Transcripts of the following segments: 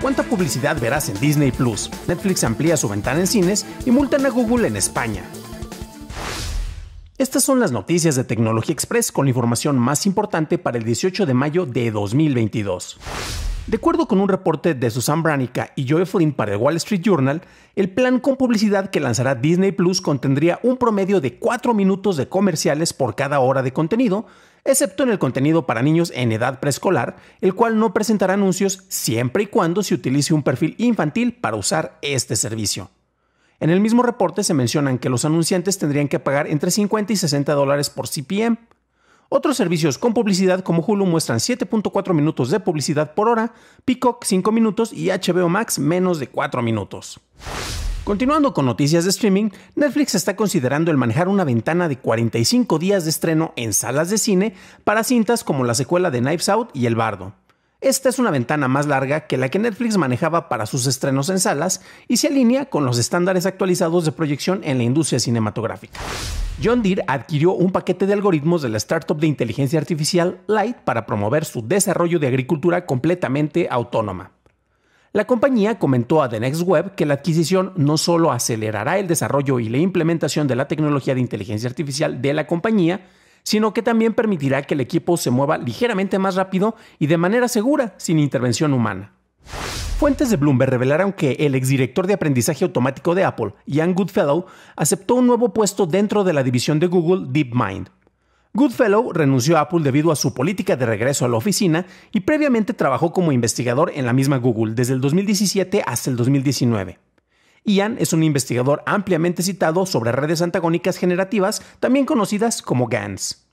¿Cuánta publicidad verás en Disney Plus? Netflix amplía su ventana en cines y multan a Google en España. Estas son las noticias de Tecnología Express con la información más importante para el 18 de mayo de 2022. De acuerdo con un reporte de Susan Branica y Joe Flynn para The Wall Street Journal, el plan con publicidad que lanzará Disney Plus contendría un promedio de 4 minutos de comerciales por cada hora de contenido, excepto en el contenido para niños en edad preescolar, el cual no presentará anuncios siempre y cuando se utilice un perfil infantil para usar este servicio. En el mismo reporte se mencionan que los anunciantes tendrían que pagar entre 50 y 60 dólares por CPM. Otros servicios con publicidad como Hulu muestran 7.4 minutos de publicidad por hora, Peacock 5 minutos y HBO Max menos de 4 minutos. Continuando con noticias de streaming, Netflix está considerando el manejar una ventana de 45 días de estreno en salas de cine para cintas como la secuela de Knives Out y El Bardo. Esta es una ventana más larga que la que Netflix manejaba para sus estrenos en salas y se alinea con los estándares actualizados de proyección en la industria cinematográfica. John Deere adquirió un paquete de algoritmos de la startup de inteligencia artificial Light para promover su desarrollo de agricultura completamente autónoma. La compañía comentó a The Next Web que la adquisición no solo acelerará el desarrollo y la implementación de la tecnología de inteligencia artificial de la compañía, sino que también permitirá que el equipo se mueva ligeramente más rápido y de manera segura, sin intervención humana. Fuentes de Bloomberg revelaron que el exdirector de aprendizaje automático de Apple, Ian Goodfellow, aceptó un nuevo puesto dentro de la división de Google DeepMind. Goodfellow renunció a Apple debido a su política de regreso a la oficina y previamente trabajó como investigador en la misma Google desde el 2017 hasta el 2019. Ian es un investigador ampliamente citado sobre redes antagónicas generativas, también conocidas como GANs.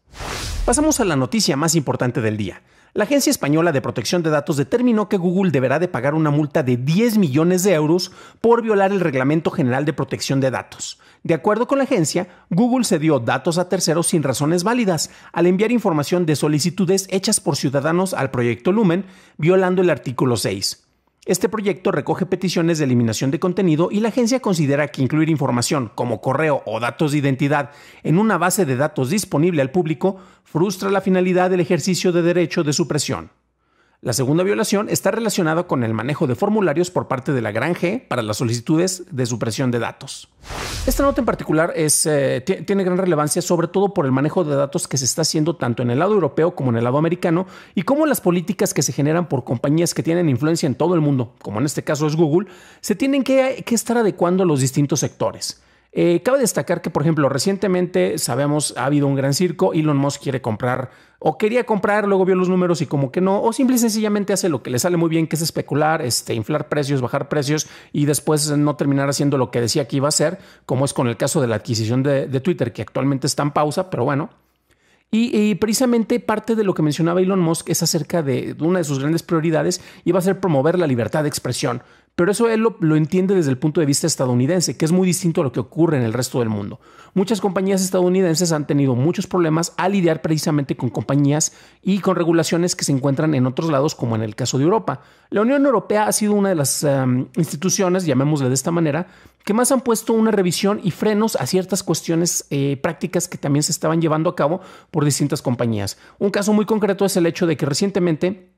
Pasamos a la noticia más importante del día. La Agencia Española de Protección de Datos determinó que Google deberá de pagar una multa de 10 millones de euros por violar el Reglamento General de Protección de Datos. De acuerdo con la agencia, Google cedió datos a terceros sin razones válidas al enviar información de solicitudes hechas por ciudadanos al proyecto Lumen, violando el artículo 6. Este proyecto recoge peticiones de eliminación de contenido y la agencia considera que incluir información como correo o datos de identidad en una base de datos disponible al público frustra la finalidad del ejercicio de derecho de supresión. La segunda violación está relacionada con el manejo de formularios por parte de la Gran G para las solicitudes de supresión de datos. Esta nota en particular es, eh, tiene gran relevancia sobre todo por el manejo de datos que se está haciendo tanto en el lado europeo como en el lado americano y cómo las políticas que se generan por compañías que tienen influencia en todo el mundo, como en este caso es Google, se tienen que estar adecuando a los distintos sectores. Eh, cabe destacar que, por ejemplo, recientemente sabemos ha habido un gran circo. Elon Musk quiere comprar o quería comprar, luego vio los números y como que no, o simple y sencillamente hace lo que le sale muy bien, que es especular, este, inflar precios, bajar precios y después no terminar haciendo lo que decía que iba a hacer, como es con el caso de la adquisición de, Twitter, que actualmente está en pausa, pero bueno, y, y, precisamente parte de lo que mencionaba Elon Musk es acerca de una de sus grandes prioridades y va a ser promover la libertad de expresión. Pero eso él lo, entiende desde el punto de vista estadounidense, que es muy distinto a lo que ocurre en el resto del mundo. Muchas compañías estadounidenses han tenido muchos problemas al lidiar precisamente con compañías y con regulaciones que se encuentran en otros lados, como en el caso de Europa. La Unión Europea ha sido una de las em, instituciones, llamémosle de esta manera, que más han puesto una revisión y frenos a ciertas cuestiones eh, prácticas que también se estaban llevando a cabo por distintas compañías. Un caso muy concreto es el hecho de que recientemente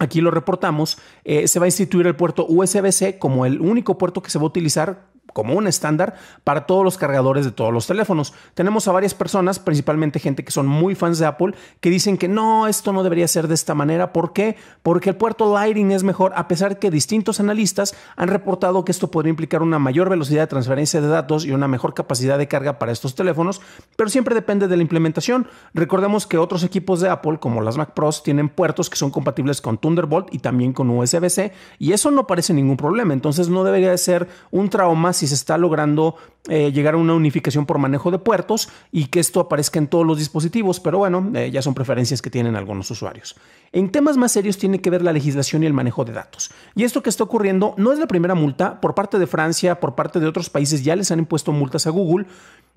aquí lo reportamos, eh, se va a instituir el puerto USB-C como el único puerto que se va a utilizar como un estándar para todos los cargadores de todos los teléfonos. Tenemos a varias personas, principalmente gente que son muy fans de Apple, que dicen que no, esto no debería ser de esta manera. ¿Por qué? Porque el puerto Lightning es mejor, a pesar que distintos analistas han reportado que esto podría implicar una mayor velocidad de transferencia de datos y una mejor capacidad de carga para estos teléfonos, pero siempre depende de la implementación. Recordemos que otros equipos de Apple, como las Mac Pros, tienen puertos que son compatibles con Thunderbolt y también con USB-C, y eso no parece ningún problema. Entonces no debería ser un trauma si se está logrando eh, llegar a una unificación por manejo de puertos y que esto aparezca en todos los dispositivos, pero bueno, eh, ya son preferencias que tienen algunos usuarios. En temas más serios tiene que ver la legislación y el manejo de datos. Y esto que está ocurriendo no es la primera multa, por parte de Francia, por parte de otros países ya les han impuesto multas a Google.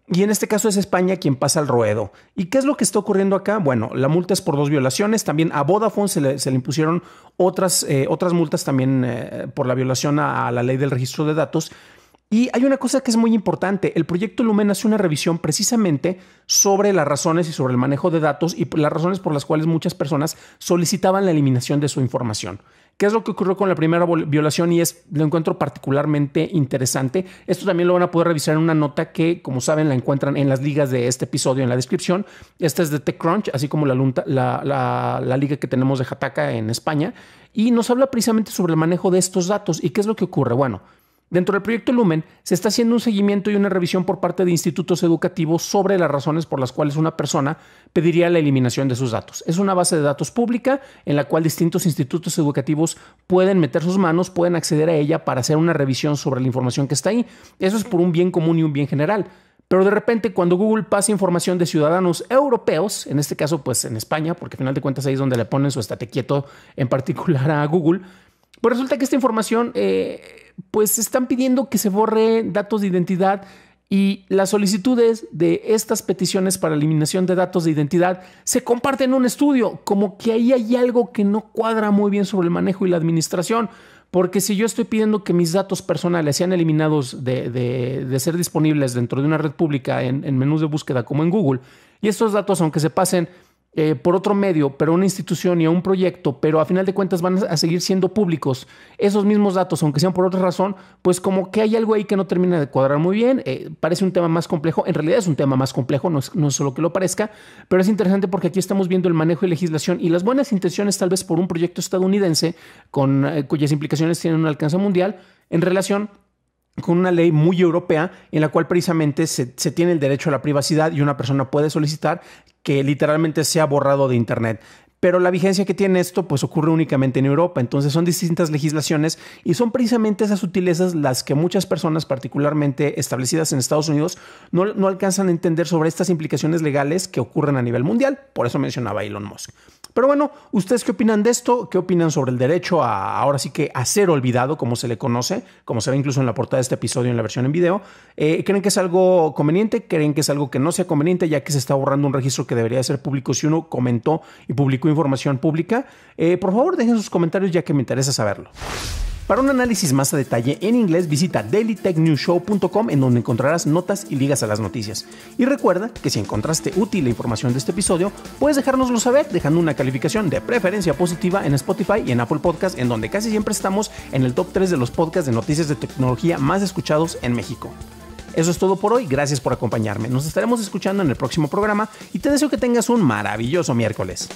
Y en este caso es España quien pasa al ruedo. ¿Y qué es lo que está ocurriendo acá? Bueno, la multa es por dos violaciones. También a Vodafone se le, impusieron otras, eh, otras multas también por la violación a la ley del registro de datos. Y hay una cosa que es muy importante. El proyecto Lumen hace una revisión precisamente sobre las razones y sobre el manejo de datos y las razones por las cuales muchas personas solicitaban la eliminación de su información. ¿Qué es lo que ocurrió con la primera violación? Y es, lo encuentro particularmente interesante. Esto también lo van a poder revisar en una nota que, como saben, la encuentran en las ligas de este episodio en la descripción. Esta es de TechCrunch, así como la, liga que tenemos de Jataka en España. Y nos habla precisamente sobre el manejo de estos datos. ¿Y qué es lo que ocurre? Bueno, Dentro del proyecto Lumen se está haciendo un seguimiento y una revisión por parte de institutos educativos sobre las razones por las cuales una persona pediría la eliminación de sus datos. Es una base de datos pública en la cual distintos institutos educativos pueden meter sus manos, pueden acceder a ella para hacer una revisión sobre la información que está ahí. Eso es por un bien común y un bien general. Pero de repente cuando Google pasa información de ciudadanos europeos, en este caso pues en España, porque al final de cuentas ahí es donde le ponen su estate quieto en particular a Google, pues resulta que esta información, eh, pues están pidiendo que se borre datos de identidad y las solicitudes de estas peticiones para eliminación de datos de identidad se comparten en un estudio, como que ahí hay algo que no cuadra muy bien sobre el manejo y la administración, porque si yo estoy pidiendo que mis datos personales sean eliminados de, ser disponibles dentro de una red pública en, en menús de búsqueda como en Google, y estos datos, aunque se pasen eh, por otro medio, pero una institución y a un proyecto, pero a final de cuentas van a seguir siendo públicos esos mismos datos, aunque sean por otra razón, pues como que hay algo ahí que no termina de cuadrar muy bien, eh, parece un tema más complejo, en realidad es un tema más complejo, no es, solo que lo parezca, pero es interesante porque aquí estamos viendo el manejo y legislación y las buenas intenciones tal vez por un proyecto estadounidense con, eh, cuyas implicaciones tienen un alcance mundial en relación con una ley muy europea en la cual precisamente se, tiene el derecho a la privacidad y una persona puede solicitar que literalmente sea borrado de Internet pero la vigencia que tiene esto pues ocurre únicamente en Europa, entonces son distintas legislaciones y son precisamente esas sutilezas las que muchas personas, particularmente establecidas en Estados Unidos, no, no alcanzan a entender sobre estas implicaciones legales que ocurren a nivel mundial, por eso mencionaba Elon Musk. Pero bueno, ¿ustedes qué opinan de esto? ¿Qué opinan sobre el derecho a ahora sí que a ser olvidado, como se le conoce, como se ve incluso en la portada de este episodio en la versión en video? Eh, ¿Creen que es algo conveniente? ¿Creen que es algo que no sea conveniente ya que se está borrando un registro que debería ser público si uno comentó y publicó información pública, eh, por favor dejen sus comentarios ya que me interesa saberlo. Para un análisis más a detalle en inglés, visita dailytechnewshow.com en donde encontrarás notas y ligas a las noticias. Y recuerda que si encontraste útil la información de este episodio, puedes dejárnoslo saber dejando una calificación de preferencia positiva en Spotify y en Apple Podcast, en donde casi siempre estamos en el top 3 de los podcasts de noticias de tecnología más escuchados en México. Eso es todo por hoy, gracias por acompañarme. Nos estaremos escuchando en el próximo programa y te deseo que tengas un maravilloso miércoles.